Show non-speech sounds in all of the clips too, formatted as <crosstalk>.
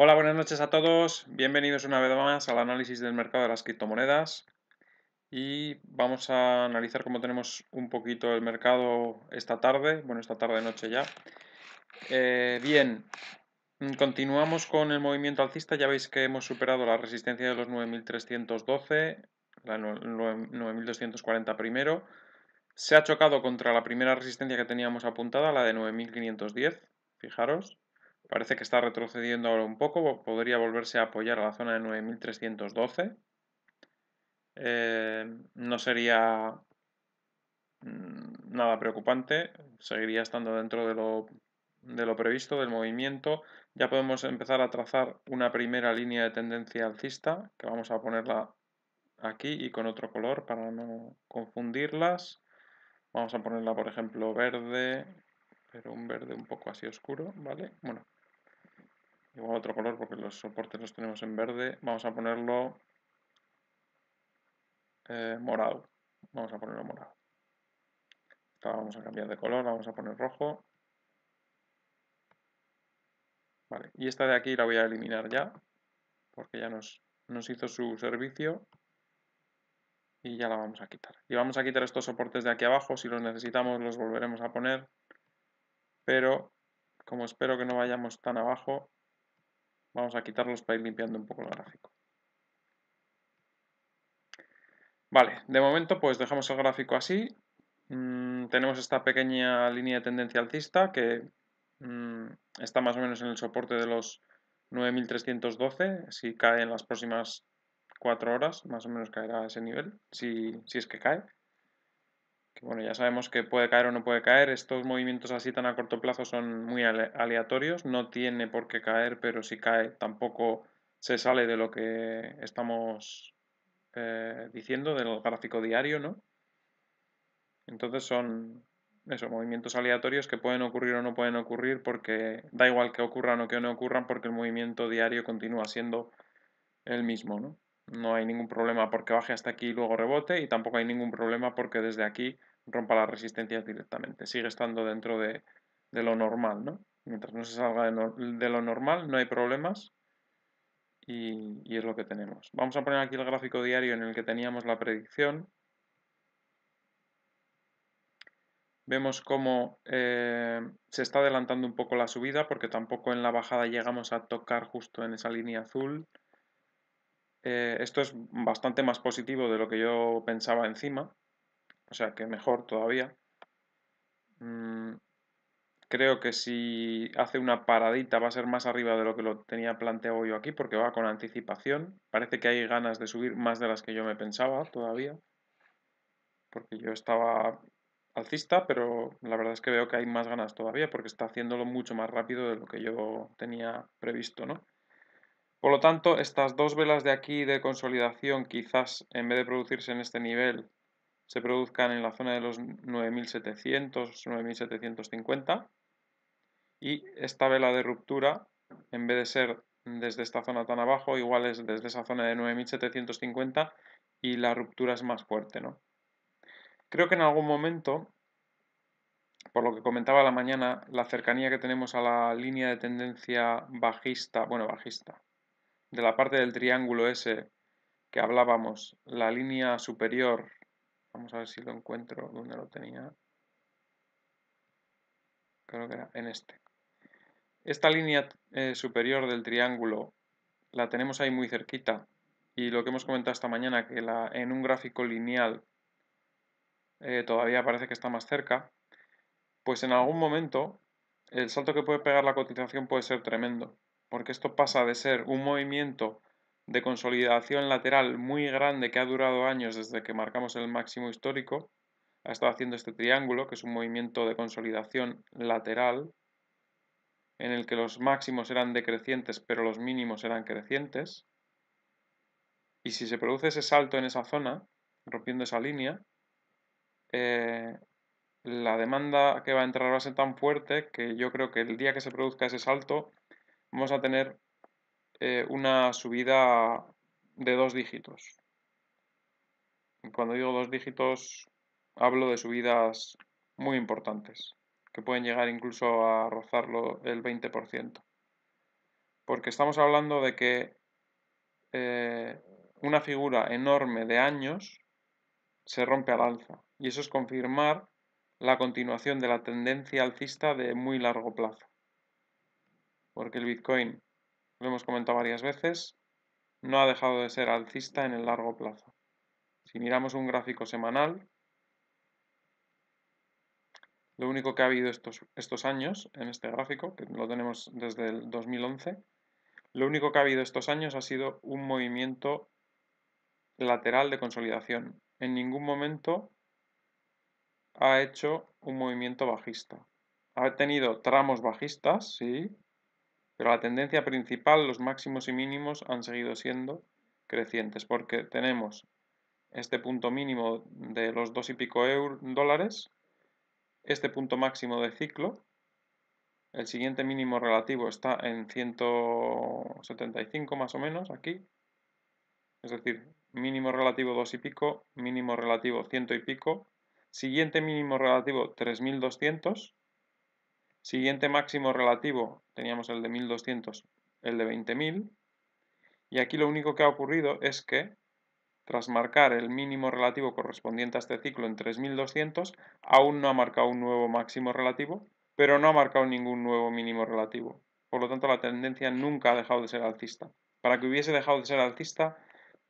Hola, buenas noches a todos. Bienvenidos una vez más al análisis del mercado de las criptomonedas. Y vamos a analizar cómo tenemos un poquito el mercado esta tarde, bueno, esta tarde noche ya. Eh, bien, continuamos con el movimiento alcista. Ya veis que hemos superado la resistencia de los 9.312, la 9.240 primero. Se ha chocado contra la primera resistencia que teníamos apuntada, la de 9.510, fijaros Parece que está retrocediendo ahora un poco, podría volverse a apoyar a la zona de 9312. Eh, no sería mm, nada preocupante, seguiría estando dentro de lo, previsto, del movimiento. Ya podemos empezar a trazar una primera línea de tendencia alcista, que vamos a ponerla aquí y con otro color para no confundirlas. Vamos a ponerla, por ejemplo, verde, pero un verde un poco así oscuro, ¿vale? Bueno, igual otro color porque los soportes los tenemos en verde, vamos a ponerlo eh, morado, vamos a ponerlo morado. Esta vamos a cambiar de color, vamos a poner rojo. Vale, y esta de aquí la voy a eliminar ya, porque ya nos, nos hizo su servicio y ya la vamos a quitar. Y vamos a quitar estos soportes de aquí abajo, si los necesitamos los volveremos a poner, pero como espero que no vayamos tan abajo, Vamos a quitarlos para ir limpiando un poco el gráfico. Vale, de momento pues dejamos el gráfico así. Mm, tenemos esta pequeña línea de tendencia alcista que mm, está más o menos en el soporte de los 9.312. Si cae en las próximas 4 horas, más o menos caerá a ese nivel, si es que cae bueno, ya sabemos que puede caer o no puede caer. Estos movimientos así tan a corto plazo son muy aleatorios, no tiene por qué caer, pero si cae tampoco se sale de lo que estamos eh, diciendo, del gráfico diario, ¿no? Entonces son movimientos aleatorios que pueden ocurrir o no pueden ocurrir porque da igual que ocurran o que no ocurran porque el movimiento diario continúa siendo el mismo, ¿no? No hay ningún problema porque baje hasta aquí y luego rebote y tampoco hay ningún problema porque desde aquí rompa las resistencias directamente. Sigue estando dentro de, lo normal, ¿no? Mientras no se salga de, lo normal, no hay problemas y, es lo que tenemos. Vamos a poner aquí el gráfico diario en el que teníamos la predicción. vemos cómo eh, se está adelantando un poco la subida porque tampoco en la bajada llegamos a tocar justo en esa línea azul. Eh, esto es bastante más positivo de lo que yo pensaba encima, o sea que mejor todavía. Mm, creo que si hace una paradita va a ser más arriba de lo que lo tenía planteado yo aquí porque va con anticipación. Parece que hay ganas de subir más de las que yo me pensaba todavía. Porque yo estaba alcista, pero la verdad es que veo que hay más ganas todavía porque está haciéndolo mucho más rápido de lo que yo tenía previsto, ¿no? Por lo tanto, estas dos velas de aquí de consolidación quizás en vez de producirse en este nivel se produzcan en la zona de los 9.700, 9.750 y esta vela de ruptura, en vez de ser desde esta zona tan abajo, igual es desde esa zona de 9.750 y la ruptura es más fuerte. ¿no? Creo que en algún momento, por lo que comentaba la mañana, la cercanía que tenemos a la línea de tendencia bajista, bueno, bajista, de la parte del triángulo S que hablábamos, la línea superior Vamos a ver si lo encuentro donde lo tenía. Creo que era en este. Esta línea eh, superior del triángulo la tenemos ahí muy cerquita. Y lo que hemos comentado esta mañana, que en un gráfico lineal eh, todavía parece que está más cerca, pues en algún momento el salto que puede pegar la cotización puede ser tremendo. Porque esto pasa de ser un movimiento de consolidación lateral muy grande que ha durado años desde que marcamos el máximo histórico. Ha estado haciendo este triángulo, que es un movimiento de consolidación lateral, en el que los máximos eran decrecientes pero los mínimos eran crecientes. Y si se produce ese salto en esa zona, rompiendo esa línea, eh, la demanda que va a entrar va a ser tan fuerte que yo creo que el día que se produzca ese salto vamos a tener eh, una subida de dos dígitos. Cuando digo dos dígitos, hablo de subidas muy importantes, que pueden llegar incluso a rozarlo el 20%. Porque estamos hablando de que eh, una figura enorme de años se rompe al alza. Y eso es confirmar la continuación de la tendencia alcista de muy largo plazo. Porque el Bitcoin lo hemos comentado varias veces, no ha dejado de ser alcista en el largo plazo. Si miramos un gráfico semanal, lo único que ha habido estos, estos años en este gráfico, que lo tenemos desde el 2011, lo único que ha habido estos años ha sido un movimiento lateral de consolidación. En ningún momento ha hecho un movimiento bajista. Ha tenido tramos bajistas, sí, pero la tendencia principal, los máximos y mínimos, han seguido siendo crecientes, porque tenemos este punto mínimo de los dos y pico dólares, este punto máximo de ciclo, el siguiente mínimo relativo está en 175 más o menos aquí, es decir, mínimo relativo dos y pico, mínimo relativo ciento y pico, siguiente mínimo relativo 3200, Siguiente máximo relativo, teníamos el de 1200, el de 20.000. Y aquí lo único que ha ocurrido es que, tras marcar el mínimo relativo correspondiente a este ciclo en 3200, aún no ha marcado un nuevo máximo relativo, pero no ha marcado ningún nuevo mínimo relativo. Por lo tanto, la tendencia nunca ha dejado de ser alcista. Para que hubiese dejado de ser alcista,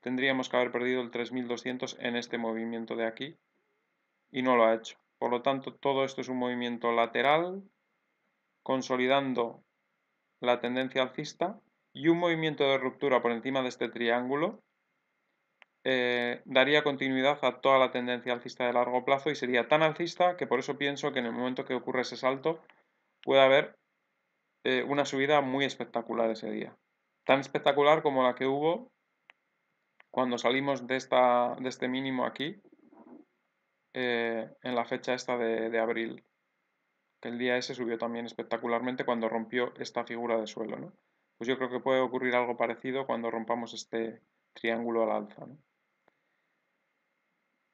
tendríamos que haber perdido el 3200 en este movimiento de aquí, y no lo ha hecho. Por lo tanto, todo esto es un movimiento lateral consolidando la tendencia alcista y un movimiento de ruptura por encima de este triángulo eh, daría continuidad a toda la tendencia alcista de largo plazo y sería tan alcista que por eso pienso que en el momento que ocurre ese salto puede haber eh, una subida muy espectacular ese día. Tan espectacular como la que hubo cuando salimos de, esta, de este mínimo aquí eh, en la fecha esta de abril que el día ese subió también espectacularmente cuando rompió esta figura de suelo. Pues yo creo que puede ocurrir algo parecido cuando rompamos este triángulo al alza.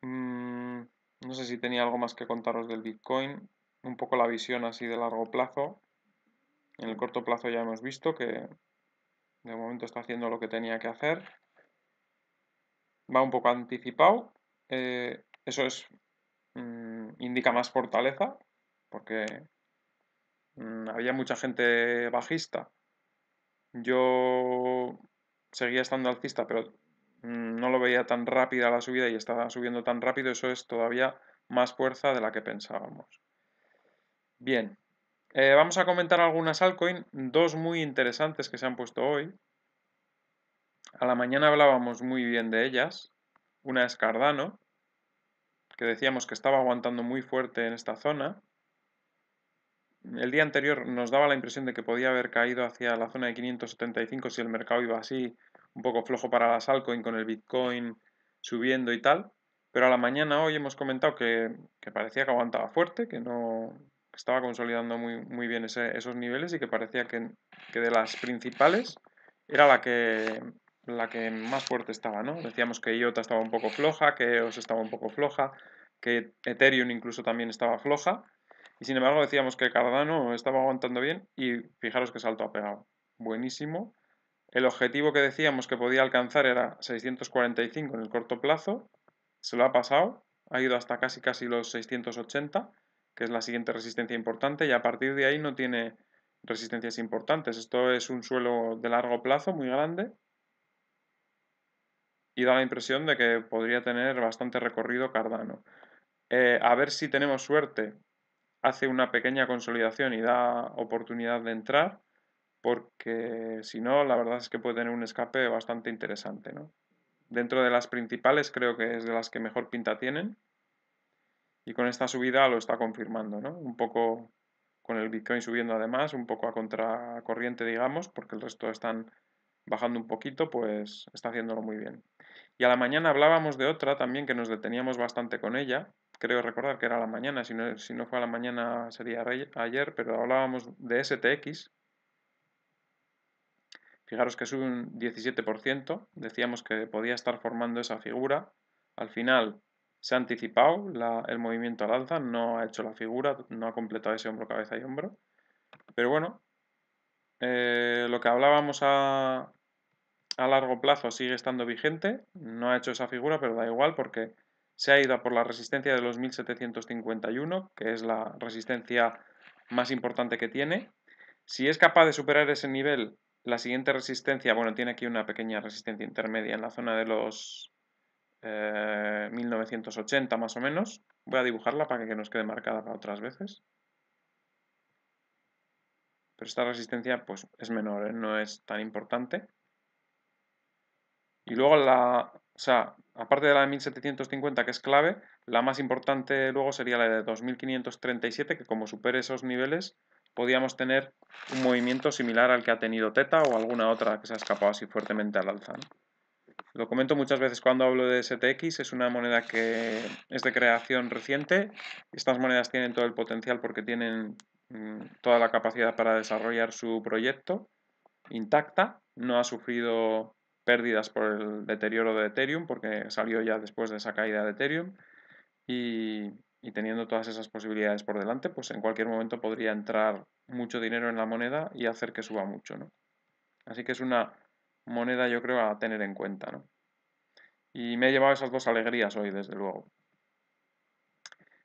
Mm, ¿no? sé si tenía algo más que contaros del Bitcoin, un poco la visión así de largo plazo. En el corto plazo ya hemos visto que de momento está haciendo lo que tenía que hacer. Va un poco anticipado. Eh, eso es, mm, indica más fortaleza, porque mm, había mucha gente bajista. Yo seguía estando alcista, pero mm, no lo veía tan rápida la subida y estaba subiendo tan rápido, eso es todavía más fuerza de la que pensábamos. Bien, eh, vamos a comentar algunas altcoins. dos muy interesantes que se han puesto hoy. A la mañana hablábamos muy bien de ellas. Una es Cardano, que decíamos que estaba aguantando muy fuerte en esta zona el día anterior nos daba la impresión de que podía haber caído hacia la zona de 575 si el mercado iba así, un poco flojo para las altcoins con el Bitcoin subiendo y tal. Pero a la mañana hoy hemos comentado que, parecía que aguantaba fuerte, que no estaba consolidando muy, muy bien esos niveles y que parecía que, que, de las principales era la que, la que más fuerte estaba, ¿no? Decíamos que IOTA estaba un poco floja, que EOS estaba un poco floja, que Ethereum incluso también estaba floja y sin embargo decíamos que Cardano estaba aguantando bien y fijaros que salto ha pegado. Buenísimo. El objetivo que decíamos que podía alcanzar era 645 en el corto plazo. Se lo ha pasado. Ha ido hasta casi casi los 680, que es la siguiente resistencia importante. Y a partir de ahí no tiene resistencias importantes. Esto es un suelo de largo plazo muy grande. Y da la impresión de que podría tener bastante recorrido Cardano. Eh, a ver si tenemos suerte hace una pequeña consolidación y da oportunidad de entrar, porque si no, la verdad es que puede tener un escape bastante interesante. Dentro de las principales creo que es de las que mejor pinta tienen y con esta subida lo está confirmando, ¿no? un poco con el Bitcoin subiendo además, un poco a contracorriente, digamos, porque el resto están bajando un poquito, pues está haciéndolo muy bien. Y a la mañana hablábamos de otra también que nos deteníamos bastante con ella, creo recordar que era a la mañana, si no, si no fue a la mañana sería ayer, pero hablábamos de STX. Fijaros que es un 17%, decíamos que podía estar formando esa figura. Al final se ha anticipado el movimiento al alza, no ha hecho la figura, no ha completado ese hombro, cabeza y hombro. Pero bueno, eh, lo que hablábamos a largo plazo sigue estando vigente, no ha hecho esa figura, pero da igual porque se ha ido por la resistencia de los 1751, que es la resistencia más importante que tiene. Si es capaz de superar ese nivel, la siguiente resistencia, bueno, tiene aquí una pequeña resistencia intermedia en la zona de los 1980 eh, más o menos. Voy a dibujarla para que nos quede marcada para otras veces. Pero esta resistencia pues, es menor, ¿eh? no es tan importante. Y luego la, o sea, aparte de la de 1750 que es clave, la más importante luego sería la de 2537 que como supere esos niveles podíamos tener un movimiento similar al que ha tenido Teta o alguna otra que se ha escapado así fuertemente al alza. Lo comento muchas veces cuando hablo de STX, es una moneda que es de creación reciente. Estas monedas tienen todo el potencial porque tienen mm, toda la capacidad para desarrollar su proyecto intacta, no ha sufrido pérdidas por el deterioro de Ethereum, porque salió ya después de esa caída de Ethereum, y, teniendo todas esas posibilidades por delante, pues en cualquier momento podría entrar mucho dinero en la moneda y hacer que suba mucho, ¿no? Así que es una moneda, yo creo, a tener en cuenta, ¿no? Y me he llevado esas dos alegrías hoy, desde luego.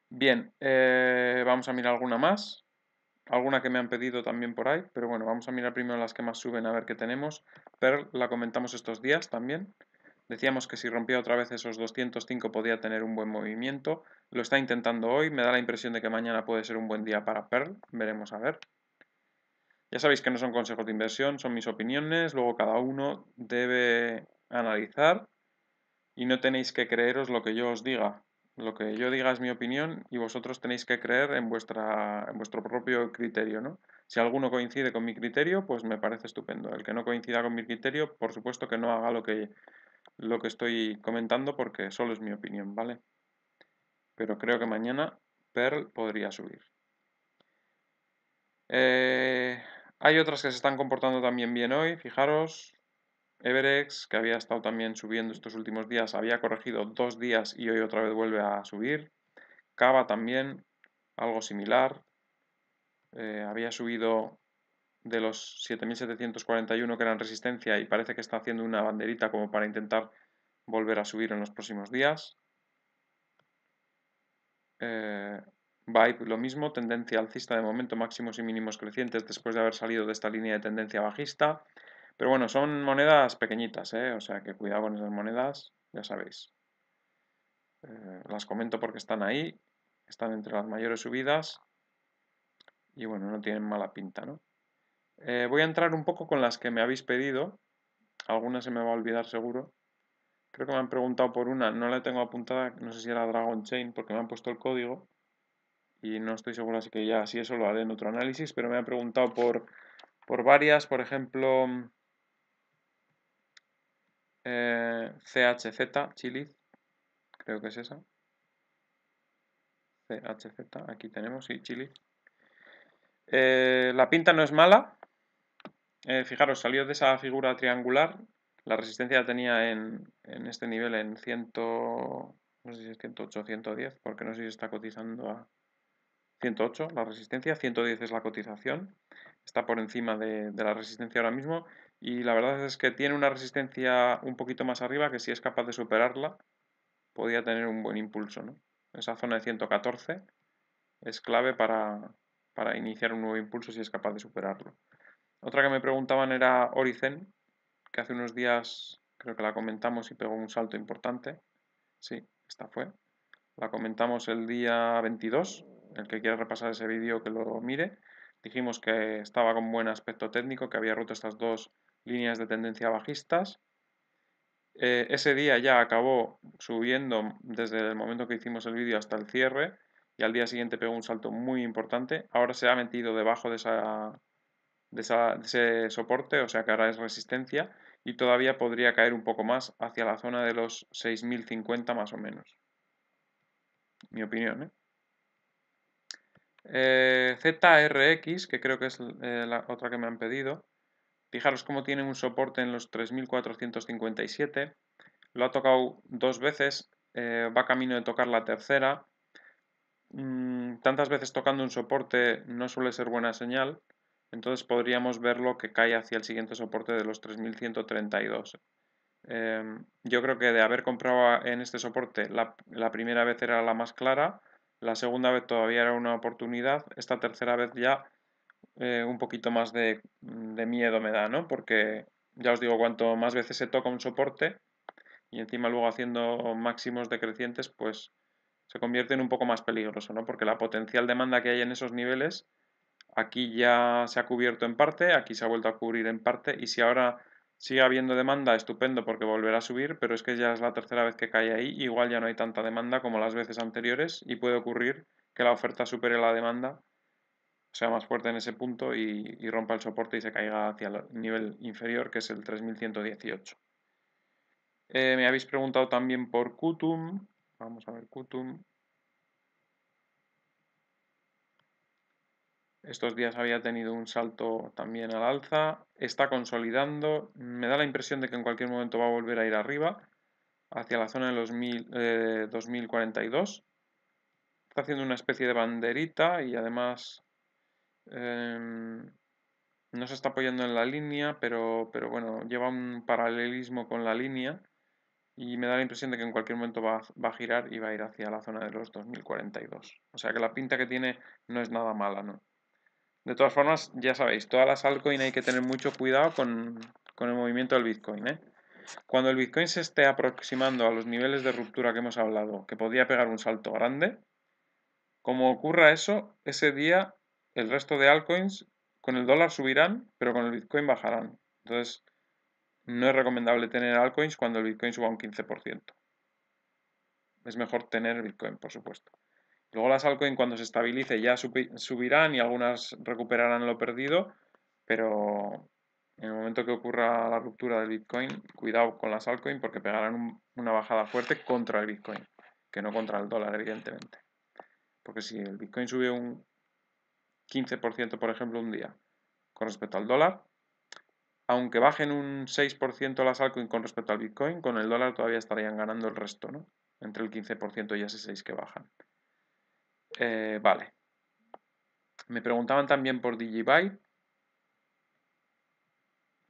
Bien, eh, vamos a mirar alguna más. Alguna que me han pedido también por ahí, pero bueno, vamos a mirar primero las que más suben a ver qué tenemos. Pearl la comentamos estos días también. Decíamos que si rompía otra vez esos 205 podía tener un buen movimiento. Lo está intentando hoy, me da la impresión de que mañana puede ser un buen día para Pearl. Veremos a ver. Ya sabéis que no son consejos de inversión, son mis opiniones. Luego cada uno debe analizar y no tenéis que creeros lo que yo os diga. Lo que yo diga es mi opinión y vosotros tenéis que creer en, en vuestro propio criterio, ¿no? Si alguno coincide con mi criterio, pues me parece estupendo. El que no coincida con mi criterio, por supuesto que no haga lo que, lo que estoy comentando porque solo es mi opinión, ¿vale? Pero creo que mañana Perl podría subir. Eh, hay otras que se están comportando también bien hoy, fijaros, Everex, que había estado también subiendo estos últimos días, había corregido dos días y hoy otra vez vuelve a subir. Cava también, algo similar. Eh, había subido de los 7.741 que eran resistencia y parece que está haciendo una banderita como para intentar volver a subir en los próximos días. Eh, Vibe lo mismo, tendencia alcista de momento, máximos y mínimos crecientes después de haber salido de esta línea de tendencia bajista. Pero bueno, son monedas pequeñitas, ¿eh? o sea que cuidado con esas monedas, ya sabéis. Eh, las comento porque están ahí, están entre las mayores subidas y bueno, no tienen mala pinta, ¿no? Eh, voy a entrar un poco con las que me habéis pedido, algunas se me va a olvidar seguro. Creo que me han preguntado por una, no la tengo apuntada, no sé si era Dragon Chain porque me han puesto el código y no estoy seguro, así que ya si eso lo haré en otro análisis, pero me han preguntado por, por varias, por ejemplo, eh, CHZ, chili creo que es esa. CHZ, aquí tenemos, sí, Chiliz. Eh, la pinta no es mala. Eh, fijaros, salió de esa figura triangular. La resistencia tenía en, en, este nivel en 100, no sé si es 108 110, porque no sé si está cotizando a 108 la resistencia, 110 es la cotización está por encima de, la resistencia ahora mismo y la verdad es que tiene una resistencia un poquito más arriba que si es capaz de superarla podría tener un buen impulso. Esa zona de 114 es clave para, para iniciar un nuevo impulso si es capaz de superarlo. Otra que me preguntaban era Oricen, que hace unos días creo que la comentamos y pegó un salto importante. Sí, esta fue. La comentamos el día 22. El que quiera repasar ese vídeo que lo mire. Dijimos que estaba con buen aspecto técnico, que había roto estas dos líneas de tendencia bajistas. Eh, ese día ya acabó subiendo desde el momento que hicimos el vídeo hasta el cierre y al día siguiente pegó un salto muy importante. Ahora se ha metido debajo de, esa, de ese soporte, o sea que ahora es resistencia y todavía podría caer un poco más hacia la zona de los 6.050 más o menos. Mi opinión, ¿eh? Eh, ZRX, que creo que es eh, la otra que me han pedido. Fijaros cómo tiene un soporte en los 3457. Lo ha tocado dos veces, eh, va camino de tocar la tercera. Mm, tantas veces tocando un soporte no suele ser buena señal. Entonces podríamos verlo que cae hacia el siguiente soporte de los 3132. Em, yo creo que de haber comprado en este soporte la primera vez era la más clara la segunda vez todavía era una oportunidad, esta tercera vez ya eh, un poquito más de, de, miedo me da, ¿no? Porque ya os digo, cuanto más veces se toca un soporte y encima luego haciendo máximos decrecientes, pues se convierte en un poco más peligroso, ¿no? Porque la potencial demanda que hay en esos niveles, aquí ya se ha cubierto en parte, aquí se ha vuelto a cubrir en parte, y si ahora sigue habiendo demanda, estupendo porque volverá a subir, pero es que ya es la tercera vez que cae ahí, igual ya no hay tanta demanda como las veces anteriores y puede ocurrir que la oferta supere la demanda, sea más fuerte en ese punto y, rompa el soporte y se caiga hacia el nivel inferior que es el 3118. Eh, me habéis preguntado también por Kutum, vamos a ver Kutum. Estos días había tenido un salto también al alza, está consolidando, me da la impresión de que en cualquier momento va a volver a ir arriba, hacia la zona de los 2042. Eh, está haciendo una especie de banderita y además em, no se está apoyando en la línea, pero, pero bueno, lleva un paralelismo con la línea y me da la impresión de que en cualquier momento va, va, a girar y va a ir hacia la zona de los 2042. O sea que la pinta que tiene no es nada mala, ¿no? De todas formas, ya sabéis, todas las altcoins hay que tener mucho cuidado con, el movimiento del Bitcoin. ¿eh? Cuando el Bitcoin se esté aproximando a los niveles de ruptura que hemos hablado, que podría pegar un salto grande, como ocurra eso, ese día el resto de altcoins con el dólar subirán, pero con el Bitcoin bajarán. Entonces, no es recomendable tener altcoins cuando el Bitcoin suba un 15%. Es mejor tener Bitcoin, por supuesto. Luego las altcoins cuando se estabilice ya subirán y algunas recuperarán lo perdido, pero en el momento que ocurra la ruptura del Bitcoin, cuidado con las altcoins porque pegarán una bajada fuerte contra el Bitcoin, que no contra el dólar, evidentemente. Porque si el Bitcoin sube un 15%, por ejemplo, un día con respecto al dólar, aunque bajen un 6% las altcoins con respecto al Bitcoin, con el dólar todavía estarían ganando el resto, ¿no? Entre el 15% y ese 6% que bajan. Eh, vale. Me preguntaban también por DigiByte.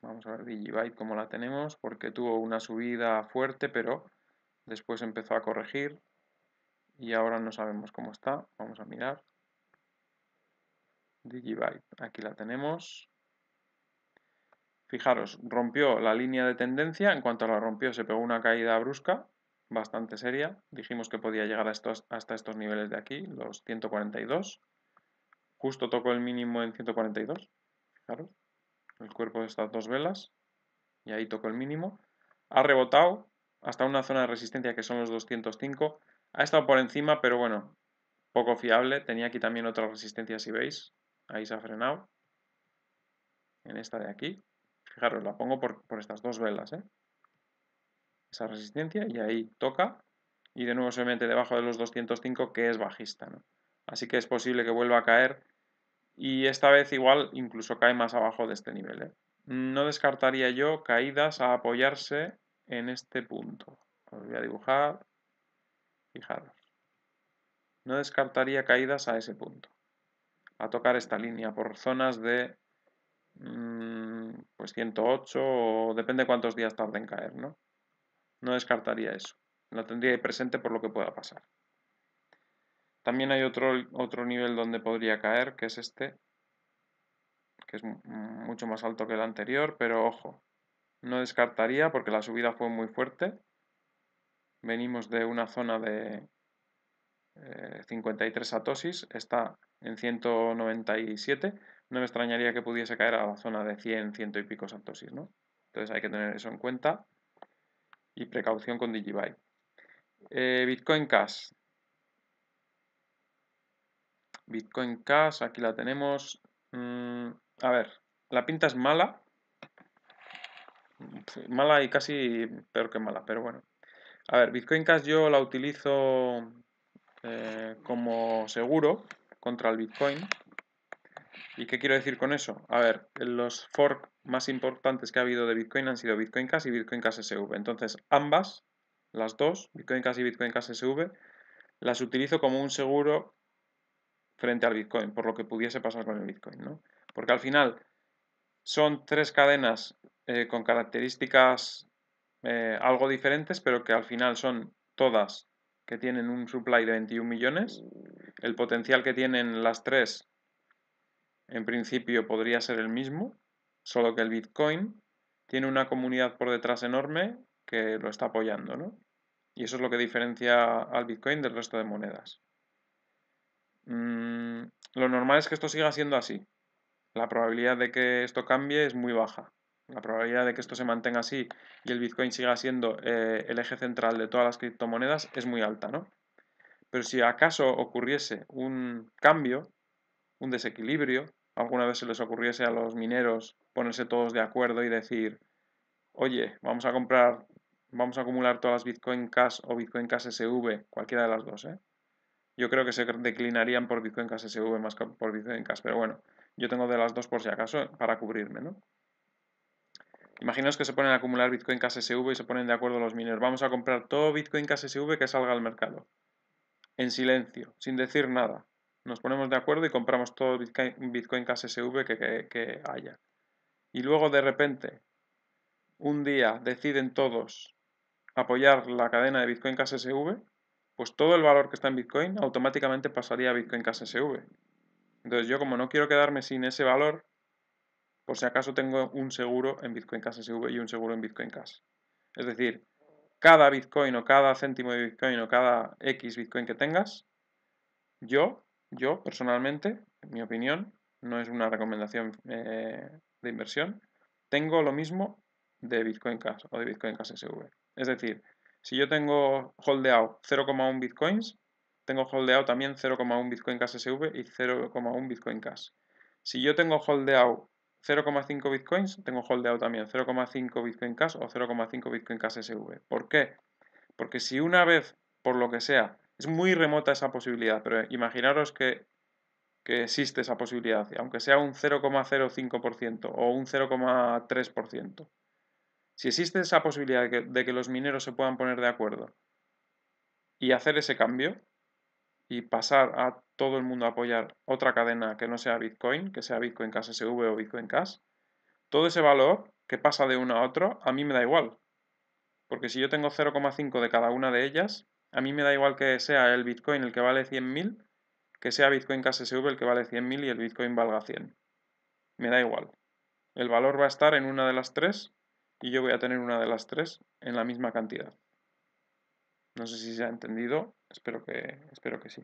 Vamos a ver DigiByte cómo la tenemos, porque tuvo una subida fuerte, pero después empezó a corregir y ahora no sabemos cómo está. Vamos a mirar. DigiByte, aquí la tenemos. Fijaros, rompió la línea de tendencia, en cuanto la rompió se pegó una caída brusca, bastante seria. Dijimos que podía llegar estos, hasta estos niveles de aquí, los 142. Justo tocó el mínimo en 142. Fijaros, el cuerpo de estas dos velas. Y ahí tocó el mínimo. Ha rebotado hasta una zona de resistencia que son los 205. Ha estado por encima, pero bueno, poco fiable. Tenía aquí también otra resistencia, si veis. Ahí se ha frenado. En esta de aquí. Fijaros, la pongo por, por estas dos velas, ¿eh? esa resistencia y ahí toca y de nuevo se mete debajo de los 205 que es bajista. Así que es posible que vuelva a caer y esta vez igual incluso cae más abajo de este nivel. ¿eh? No descartaría yo caídas a apoyarse en este punto. Os voy a dibujar. Fijaros. No descartaría caídas a ese punto. A tocar esta línea por zonas de mm, pues 108 o depende cuántos días tarde en caer, ¿no? No descartaría eso. La tendría ahí presente por lo que pueda pasar. También hay otro, otro nivel donde podría caer, que es este, que es mm, mucho más alto que el anterior, pero ojo, no descartaría porque la subida fue muy fuerte. Venimos de una zona de 53 eh, satosis, está en 197. No me extrañaría que pudiese caer a la zona de 100, ciento y pico satosis, ¿no? Entonces hay que tener eso en cuenta y precaución con DigiBuy, eh, Bitcoin Cash. Bitcoin Cash, aquí la tenemos. Mm, a ver, la pinta es mala. Mala y casi peor que mala, pero bueno. A ver, Bitcoin Cash yo la utilizo eh, como seguro contra el Bitcoin. ¿Y qué quiero decir con eso? A ver, los fork más importantes que ha habido de Bitcoin han sido Bitcoin Cash y Bitcoin Cash SV. Entonces, ambas, las dos, Bitcoin Cash y Bitcoin Cash SV, las utilizo como un seguro frente al Bitcoin, por lo que pudiese pasar con el Bitcoin, Porque al final son tres cadenas eh, con características eh, algo diferentes, pero que al final son todas que tienen un supply de 21 millones. El potencial que tienen las tres en principio podría ser el mismo, solo que el Bitcoin tiene una comunidad por detrás enorme que lo está apoyando, ¿no? Y eso es lo que diferencia al Bitcoin del resto de monedas. Mm, lo normal es que esto siga siendo así. La probabilidad de que esto cambie es muy baja. La probabilidad de que esto se mantenga así y el Bitcoin siga siendo eh, el eje central de todas las criptomonedas es muy alta, ¿no? Pero si acaso ocurriese un cambio, un desequilibrio, alguna vez se les ocurriese a los mineros ponerse todos de acuerdo y decir, oye, vamos a comprar, vamos a acumular todas las Bitcoin Cash o Bitcoin Cash SV, cualquiera de las dos, ¿eh? Yo creo que se declinarían por Bitcoin Cash SV más que por Bitcoin Cash, pero bueno, yo tengo de las dos por si acaso eh, para cubrirme, ¿no? Imaginaos que se ponen a acumular Bitcoin Cash SV y se ponen de acuerdo los mineros. Vamos a comprar todo Bitcoin Cash SV que salga al mercado. En silencio, sin decir nada. Nos ponemos de acuerdo y compramos todo Bitcoin, Cash SV que, haya. Y luego de repente, un día deciden todos apoyar la cadena de Bitcoin SV. pues todo el valor que está en Bitcoin automáticamente pasaría a Bitcoin SV. Entonces yo como no quiero quedarme sin ese valor, por si acaso tengo un seguro en Bitcoin SV y un seguro en Bitcoin Cash. Es decir, cada Bitcoin o cada céntimo de Bitcoin o cada X Bitcoin que tengas, yo yo, personalmente, en mi opinión, no es una recomendación eh, de inversión. Tengo lo mismo de Bitcoin Cash o de Bitcoin Cash SV. Es decir, si yo tengo hold holdeado 0,1 Bitcoins, tengo hold holdeado también 0,1 Bitcoin Cash SV y 0,1 Bitcoin Cash. Si yo tengo hold holdeado 0,5 Bitcoins, tengo hold holdeado también 0,5 Bitcoin Cash o 0,5 Bitcoin Cash SV. ¿Por qué? Porque si una vez, por lo que sea, es muy remota esa posibilidad, pero imaginaros que, existe esa posibilidad, aunque sea un 0,05% o un 0,3%. Si existe esa posibilidad de que, los mineros se puedan poner de acuerdo y hacer ese cambio y pasar a todo el mundo a apoyar otra cadena que no sea Bitcoin, que sea Bitcoin Cash SV o Bitcoin Cash, todo ese valor que pasa de uno a otro, a mí me da igual. Porque si yo tengo 0,5 de cada una de ellas, a mí me da igual que sea el Bitcoin el que vale 100.000, que sea Bitcoin KSSV el que vale 100.000 y el Bitcoin valga 100. Me da igual. El valor va a estar en una de las tres y yo voy a tener una de las tres en la misma cantidad. No sé si se ha entendido, espero que, espero que sí.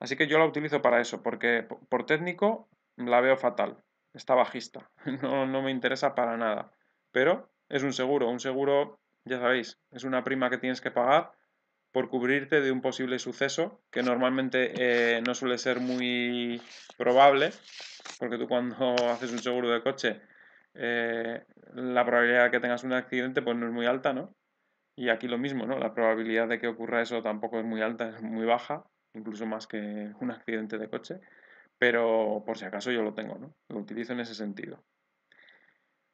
Así que yo la utilizo para eso, porque por técnico la veo fatal, está bajista, <laughs> no, no me interesa para nada. Pero es un seguro, un seguro, ya sabéis, es una prima que tienes que pagar por cubrirte de un posible suceso que normalmente eh, no suele ser muy probable, porque tú cuando <laughs> haces un seguro de coche, eh, la probabilidad de que tengas un accidente pues no es muy alta, ¿no? Y aquí lo mismo, ¿no? La probabilidad de que ocurra eso tampoco es muy alta, es muy baja, incluso más que un accidente de coche, pero por si acaso yo lo tengo, ¿no? Lo utilizo en ese sentido.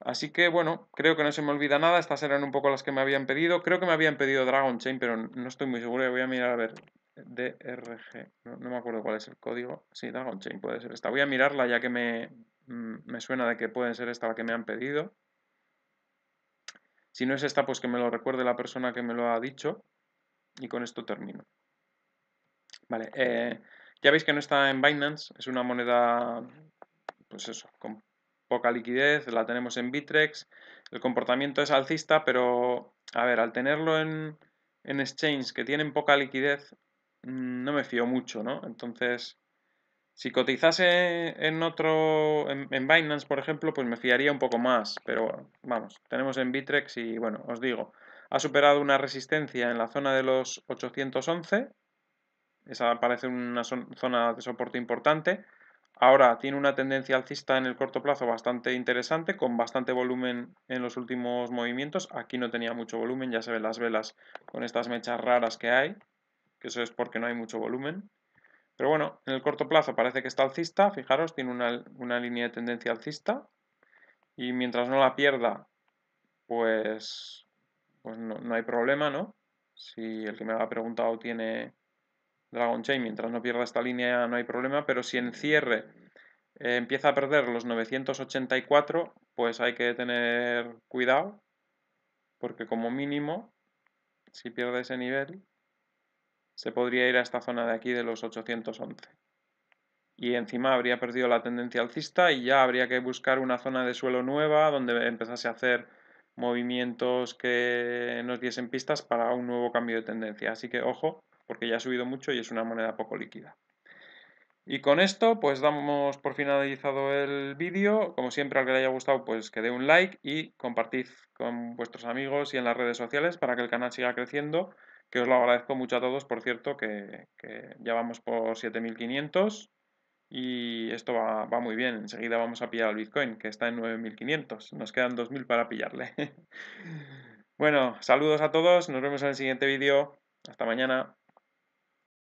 Así que bueno, creo que no se me olvida nada. Estas eran un poco las que me habían pedido. Creo que me habían pedido Dragon Chain, pero no estoy muy seguro. Voy a mirar a ver. Eh, DRG, no, no me acuerdo cuál es el código. Sí, Dragon Chain puede ser esta. Voy a mirarla ya que mm, me, suena de que puede ser esta la que me han pedido. Si no es esta, pues que me lo recuerde la persona que me lo ha dicho. Y con esto termino. Vale, eh, ya veis que no está en Binance, es una moneda, pues eso, con poca liquidez, la tenemos en Bitrex, el comportamiento es alcista, pero a ver, al tenerlo en, en exchange que tienen poca liquidez, mm, no me fío mucho, ¿no? Entonces, si cotizase en otro, en, en, Binance, por ejemplo, pues me fiaría un poco más, pero vamos, tenemos en Bitrex y bueno, os digo, ha superado una resistencia en la zona de los 811, esa parece una zona de soporte importante, Ahora tiene una tendencia alcista en el corto plazo bastante interesante, con bastante volumen en los últimos movimientos. Aquí no tenía mucho volumen, ya se ven las velas con estas mechas raras que hay, que eso es porque no hay mucho volumen. Pero bueno, en el corto plazo parece que está alcista, fijaros, tiene una, línea de tendencia alcista. Y mientras no la pierda, pues, pues, no, no hay problema, ¿no? Si el que me ha preguntado tiene Dragon Chain, mientras no pierda esta línea no hay problema, pero si en cierre eh, empieza a perder los 984, pues hay que tener cuidado, porque como mínimo, si pierde ese nivel, se podría ir a esta zona de aquí de los 811. Y encima habría perdido la tendencia alcista y ya habría que buscar una zona de suelo nueva donde empezase a hacer movimientos que nos diesen pistas para un nuevo cambio de tendencia. Así que ojo, porque ya ha subido mucho y es una moneda poco líquida. Y con esto, pues damos por finalizado el vídeo. Como siempre, al que le haya gustado, pues que dé un like y compartid con vuestros amigos y en las redes sociales para que el canal siga creciendo. Que os lo agradezco mucho a todos, por cierto, que, ya vamos por 7500 y esto va, va, muy bien. Enseguida vamos a pillar al Bitcoin, que está en 9500. Nos quedan 2000 para pillarle. <laughs> bueno, saludos a todos. Nos vemos en el siguiente vídeo. Hasta mañana.